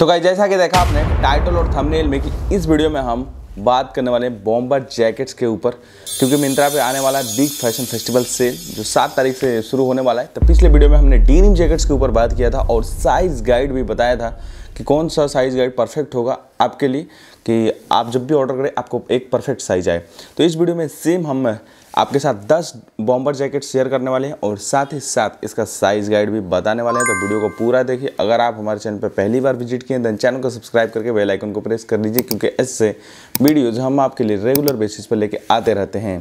तो गाइज जैसा कि देखा आपने टाइटल और थंबनेल में कि इस वीडियो में हम बात करने वाले बॉम्बर जैकेट्स के ऊपर क्योंकि मिंत्रा पे आने वाला है बिग फैशन फेस्टिवल सेल जो सात तारीख से शुरू होने वाला है तो पिछले वीडियो में हमने डीनिम जैकेट्स के ऊपर बात किया था और साइज़ गाइड भी बताया था कि कौन सा साइज़ गाइड परफेक्ट होगा आपके लिए कि आप जब भी ऑर्डर करें आपको एक परफेक्ट साइज़ आए तो इस वीडियो में सेम हम आपके साथ 10 बॉम्बर जैकेट शेयर करने वाले हैं और साथ ही साथ इसका साइज़ गाइड भी बताने वाले हैं तो वीडियो को पूरा देखिए अगर आप हमारे चैनल पर पहली बार विजिट किए दैन चैनल को सब्सक्राइब करके बेल आइकन को प्रेस कर लीजिए क्योंकि इससे वीडियोज हम आपके लिए रेगुलर बेसिस पर लेके आते रहते हैं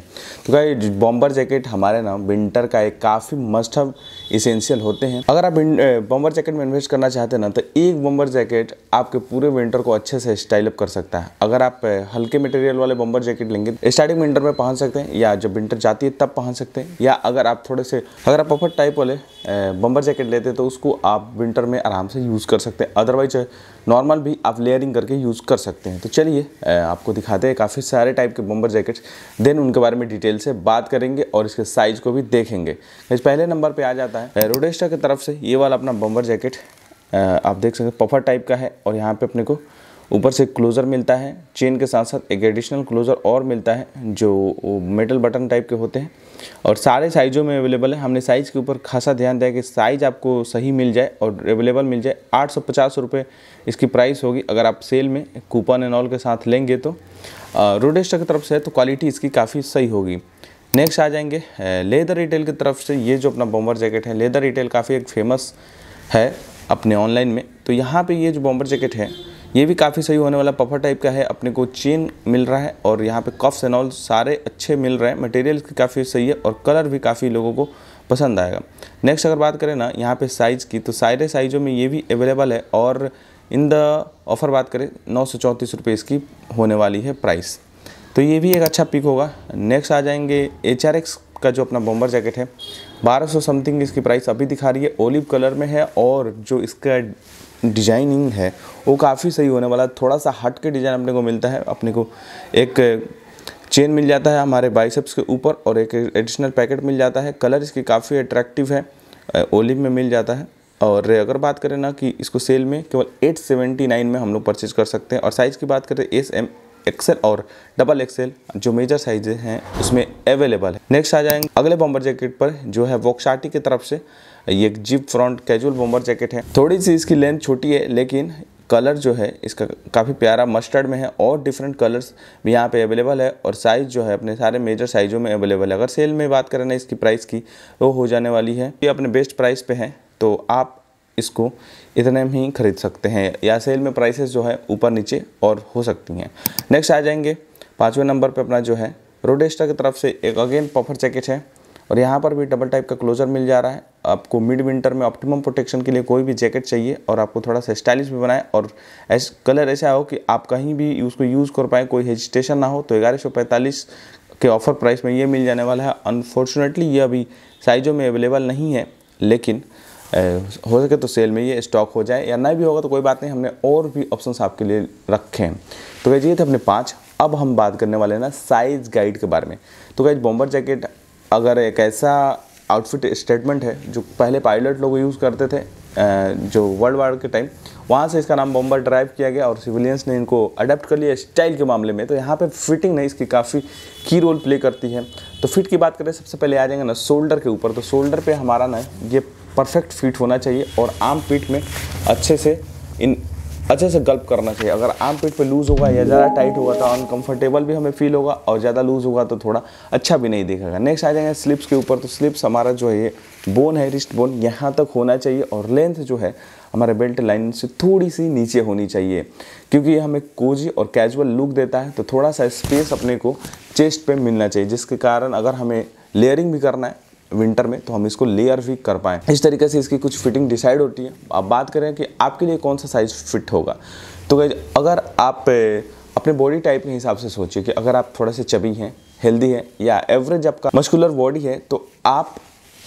तो क्या बॉम्बर जैकेट हमारे ना विंटर का एक काफ़ी मस्ट हव इसेंशियल होते हैं अगर आप बॉम्बर जैकेट में इन्वेस्ट करना चाहते हैं ना तो एक बॉम्बर जैकेट आपके पूरे विंटर को अच्छे से स्टाइलअप कर सकता है अगर आप हल्के मटेरियल वाले बॉम्बर जैकेट लेंगे स्टार्टिंग विंटर में पहन सकते हैं या जब सेंटर जाती है तब पहन सकते हैं या अगर आप थोड़े से अगर आप पफर टाइप वाले बम्बर जैकेट लेते हैं तो उसको आप विंटर में आराम से यूज़ कर सकते हैं अदरवाइज नॉर्मल भी आप लेयरिंग करके यूज़ कर सकते हैं तो चलिए आपको दिखाते हैं काफ़ी सारे टाइप के बम्बर जैकेट्स देन उनके बारे में डिटेल से बात करेंगे और इसके साइज़ को भी देखेंगे इस पहले नंबर पर आ जाता है रोडेस्टा की तरफ से ये वाला अपना बम्बर जैकेट आप देख सकते हैं पफर टाइप का है और यहाँ पर अपने को ऊपर से क्लोज़र मिलता है चेन के साथ साथ एक एडिशनल क्लोज़र और मिलता है जो मेटल बटन टाइप के होते हैं और सारे साइज़ों में अवेलेबल है हमने साइज़ के ऊपर खासा ध्यान दिया कि साइज़ आपको सही मिल जाए और अवेलेबल मिल जाए आठ सौ पचास रुपये इसकी प्राइस होगी अगर आप सेल में कूपन एंड ऑल के साथ लेंगे तो रोडेस्टर की तरफ से है तो क्वालिटी इसकी काफ़ी सही होगी नेक्स्ट आ जाएंगे लेदर रिटेल की तरफ से ये जो अपना बॉम्बर जैकेट है लेदर रिटेल काफ़ी एक फेमस है अपने ऑनलाइन में तो यहाँ पे ये जो बॉम्बर जैकेट है ये भी काफ़ी सही होने वाला पफर टाइप का है अपने को चेन मिल रहा है और यहाँ पे कफ्स एंड ऑल सारे अच्छे मिल रहे हैं मटेरियल की काफ़ी सही है और कलर भी काफ़ी लोगों को पसंद आएगा नेक्स्ट अगर बात करें ना यहाँ पे साइज़ की तो सारे साइज़ों में ये भी अवेलेबल है और इन द ऑफ़र बात करें नौ सौ इसकी होने वाली है प्राइस तो ये भी एक अच्छा पिक होगा नेक्स्ट आ जाएंगे एच का जो अपना बॉम्बर जैकेट है 1200 समथिंग इसकी प्राइस अभी दिखा रही है ओलिव कलर में है और जो इसका डिजाइनिंग है वो काफ़ी सही होने वाला है थोड़ा सा हट के डिज़ाइन अपने को मिलता है अपने को एक चेन मिल जाता है हमारे बाइसेप्स के ऊपर और एक एडिशनल पैकेट मिल जाता है कलर इसकी काफ़ी अट्रैक्टिव है ओलिव में मिल जाता है और अगर बात करें ना कि इसको सेल में केवल 879 में हम लोग परचेज कर सकते हैं और साइज़ की बात करें एस एम एक्सेल और डबल एक्सेल जो मेजर साइज हैं उसमें अवेलेबल है नेक्स्ट आ जाएंगे अगले बॉम्बर जैकेट पर जो है वॉक्साटी की तरफ से ये zip front casual bomber jacket है थोड़ी सी इसकी लेंथ छोटी है लेकिन कलर जो है इसका काफ़ी प्यारा मस्टर्ड में है और डिफरेंट कलर्स भी यहाँ पे अवेलेबल है और साइज़ जो है अपने सारे मेजर साइज़ों में अवेलेबल है अगर सेल में बात करें ना इसकी प्राइस की वो तो हो जाने वाली है ये अपने बेस्ट प्राइस पे है तो आप इसको इतने में ही खरीद सकते हैं या सेल में प्राइसेस जो है ऊपर नीचे और हो सकती हैं नेक्स्ट आ जाएंगे पाँचवें नंबर पर अपना जो है रोडेस्टा की तरफ से एक अगेन पफर जैकेट है और यहाँ पर भी डबल टाइप का क्लोजर मिल जा रहा है आपको मिड विंटर में ऑप्टिमम प्रोटेक्शन के लिए कोई भी जैकेट चाहिए और आपको थोड़ा सा स्टाइलिश भी बनाए और ऐस कलर ऐसा हो कि आप कहीं भी उसको यूज़ कर पाएँ कोई हेजिटेशन ना हो तो ग्यारह के ऑफ़र प्राइस में ये मिल जाने वाला है अनफॉर्चुनेटली ये अभी साइज़ों में अवेलेबल नहीं है लेकिन हो सके तो सेल में ये स्टॉक हो जाए या नहीं भी होगा तो कोई बात नहीं हमने और भी ऑप्शंस आपके लिए रखे हैं तो कहिए ये थे अपने पाँच अब हम बात करने वाले हैं ना साइज़ गाइड के बारे में तो गैज बॉम्बर जैकेट अगर एक ऐसा आउटफिट स्टेटमेंट है जो पहले पायलट लोग यूज़ करते थे जो वर्ल्ड वार के टाइम वहाँ से इसका नाम बॉम्बर ड्राइव किया गया और सिविलियंस ने इनको अडेप्ट कर लिया स्टाइल के मामले में तो यहाँ पे फिटिंग नहीं इसकी काफ़ी की रोल प्ले करती है तो फिट की बात करें सबसे पहले आ जाएंगे ना शोल्डर के ऊपर तो शोल्डर पे हमारा ना ये परफेक्ट फिट होना चाहिए और आम पीठ में अच्छे से इन अच्छे से गल्प करना चाहिए अगर आर्म पेट पर लूज़ होगा या ज़्यादा टाइट होगा तो अनकंफर्टेबल भी हमें फील होगा और ज़्यादा लूज़ होगा तो थोड़ा अच्छा भी नहीं दिखेगा नेक्स्ट आ जाएंगे स्लिप्स के ऊपर तो स्लिप्स हमारा जो है ये बोन है रिस्ट बोन यहाँ तक होना चाहिए और लेंथ जो है हमारे बेल्ट लाइन से थोड़ी सी नीचे होनी चाहिए क्योंकि ये हमें कोजी और कैजुअल लुक देता है तो थोड़ा सा स्पेस अपने को चेस्ट पे मिलना चाहिए जिसके कारण अगर हमें लेयरिंग भी करना है विंटर में तो हम इसको लेयर भी कर पाएँ इस तरीके से इसकी कुछ फिटिंग डिसाइड होती है अब बात करें कि आपके लिए कौन सा साइज़ फिट होगा तो अगर आप अपने बॉडी टाइप के हिसाब से सोचिए कि अगर आप थोड़ा से चबी हैं हेल्दी है या एवरेज आपका मस्कुलर बॉडी है तो आप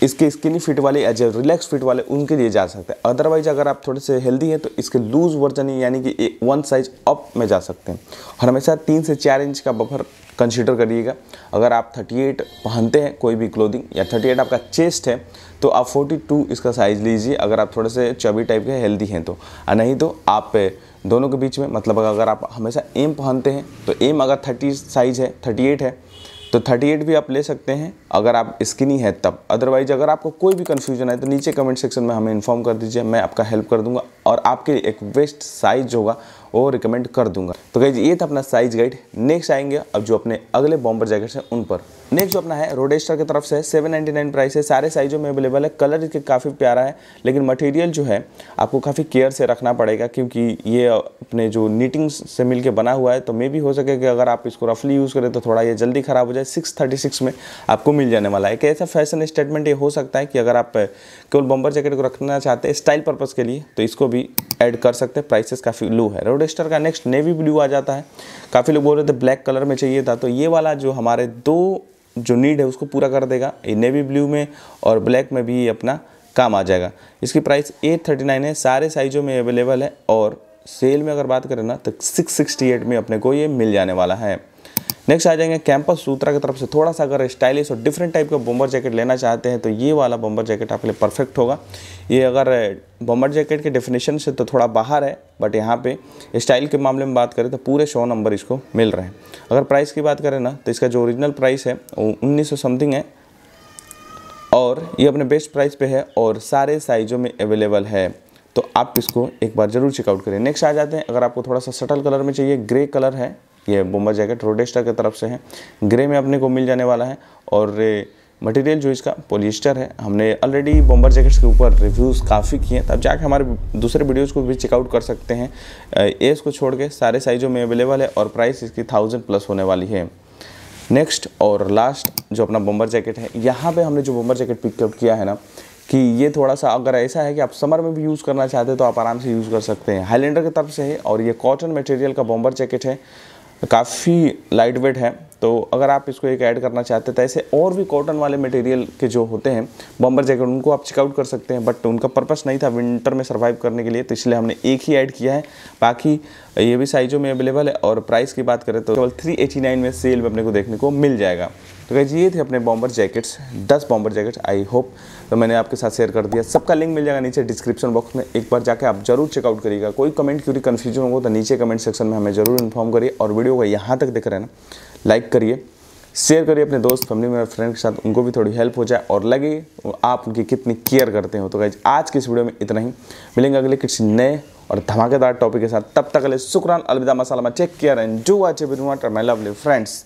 इसके स्किनी फिट वाले या जो रिलैक्स फिट वाले उनके लिए जा सकते हैं अदरवाइज अगर आप थोड़े से हेल्दी हैं तो इसके लूज़ वर्जन यानी कि वन साइज अप में जा सकते हैं और हमेशा तीन से चार इंच का बफर कंसिडर करिएगा अगर आप 38 पहनते हैं कोई भी क्लोदिंग या 38 आपका चेस्ट है तो आप 42 इसका साइज़ लीजिए अगर आप थोड़े से चबी टाइप के हेल्दी हैं तो और नहीं तो आप दोनों के बीच में मतलब अगर आप हमेशा एम पहनते हैं तो एम अगर 30 साइज़ है 38 है तो 38 भी आप ले सकते हैं अगर आप स्किनी है तब अदरवाइज अगर आपको कोई भी कन्फ्यूजन है तो नीचे कमेंट सेक्शन में हमें इन्फॉर्म कर दीजिए मैं आपका हेल्प कर दूंगा और आपके एक वेस्ट साइज होगा वो रिकमेंड कर दूंगा तो कहीं ये था अपना साइज गाइड नेक्स्ट आएंगे अब जो अपने अगले बॉम्बर जैकेट्स हैं उन पर नेक्स्ट जो अपना है रोडेस्टर की तरफ से सेवन नाइन्टी नाइन प्राइस है सारे साइजों में अवेलेबल है कलर इसके काफ़ी प्यारा है लेकिन मटेरियल जो है आपको काफ़ी केयर से रखना पड़ेगा क्योंकि ये अपने जो नीटिंग से मिलके बना हुआ है तो मे भी हो सके कि अगर आप इसको रफली यूज़ करें तो थोड़ा ये जल्दी ख़राब हो जाए सिक्स थर्टी सिक्स में आपको मिल जाने वाला है एक ऐसा फैशन स्टेटमेंट ये हो सकता है कि अगर आप केवल बॉम्बर जैकेट को रखना चाहते हैं स्टाइल पर्पज़ के लिए तो इसको भी एड कर सकते हैं प्राइसेस काफ़ी लो है रोड प्रोडेस्टर का नेक्स्ट नेवी ब्लू आ जाता है काफ़ी लोग बोल रहे थे ब्लैक कलर में चाहिए था तो ये वाला जो हमारे दो जो नीड है उसको पूरा कर देगा ये नेवी ब्लू में और ब्लैक में भी अपना काम आ जाएगा इसकी प्राइस एट थर्टी नाइन है सारे साइज़ों में अवेलेबल है और सेल में अगर बात करें ना तो सिक्स सिक्सटी एट में अपने को ये मिल जाने वाला है नेक्स्ट आ जाएंगे कैंपस सूत्रा की तरफ से थोड़ा सा अगर स्टाइलिश और डिफरेंट टाइप का बॉम्बर जैकेट लेना चाहते हैं तो ये वाला बॉम्बर जैकेट आपके लिए परफेक्ट होगा ये अगर बॉम्बर eh, जैकेट के डेफिनेशन से तो थोड़ा बाहर है बट यहाँ पे स्टाइल के मामले में बात करें तो पूरे सौ नंबर इसको मिल रहे हैं अगर प्राइस की बात करें ना तो इसका जो ओरिजिनल प्राइस है वो उन्नीस समथिंग है और ये अपने बेस्ट प्राइस पे है और सारे साइज़ों में अवेलेबल है तो आप इसको एक बार ज़रूर चेकआउट करें नेक्स्ट आ जाते हैं अगर आपको थोड़ा सा सटल कलर में चाहिए ग्रे कलर है ये बुम्बा जैकेट रोडेस्टा की तरफ से है ग्रे में अपने को मिल जाने वाला है और मटेरियल जो इसका पोलिस्टर है हमने ऑलरेडी बॉम्बर जैकेट्स के ऊपर रिव्यूज़ काफ़ी किए हैं तब जाके हमारे दूसरे वीडियोज़ को भी चेकआउट कर सकते हैं एस को छोड़ के सारे साइज़ों में अवेलेबल है और प्राइस इसकी थाउजेंड प्लस होने वाली है नेक्स्ट और लास्ट जो अपना बॉम्बर जैकेट है यहाँ पे हमने जो बॉम्बर जैकेट पिकअप किया है ना कि ये थोड़ा सा अगर ऐसा है कि आप समर में भी यूज़ करना चाहते हैं तो आप आराम से यूज़ कर सकते हैं हाईलैंडर की तरफ से है और ये कॉटन मटेरियल का बॉम्बर जैकेट है काफ़ी लाइट वेट है तो अगर आप इसको एक ऐड करना चाहते तो ऐसे और भी कॉटन वाले मटेरियल के जो होते हैं बम्बर जैकेट उनको आप चेकआउट कर सकते हैं बट उनका पर्पस नहीं था विंटर में सर्वाइव करने के लिए तो इसलिए हमने एक ही ऐड किया है बाकी ये भी साइज़ों में अवेलेबल है और प्राइस की बात करें तो केवल थ्री एटी नाइन में सेल में अपने को देखने को मिल जाएगा गई ये थे अपने बॉम्बर जैकेट्स दस बॉम्बर जैकेट्स आई होप तो मैंने आपके साथ शेयर कर दिया सबका लिंक मिल जाएगा नीचे डिस्क्रिप्शन बॉक्स में एक बार जाके आप जरूर चेकआउट करिएगा कोई कमेंट क्योंकि कन्फ्यूजन होगा तो नीचे कमेंट सेक्शन में हमें जरूर इन्फॉर्म करिए और वीडियो को यहाँ तक देख रहे हैं ना लाइक करिए शेयर करिए अपने दोस्त फैमिली में फ्रेंड के साथ उनको भी थोड़ी हेल्प हो जाए और लगे आप उनकी कितनी केयर करते हो तो गाइज आज की इस वीडियो में इतना ही मिलेंगे अगले किसी नए और धमाकेदार टॉपिक के साथ तब तक अगले शुक्रान अलविदा मसाला में टेक केयर एंड जो watch every want my lovely friends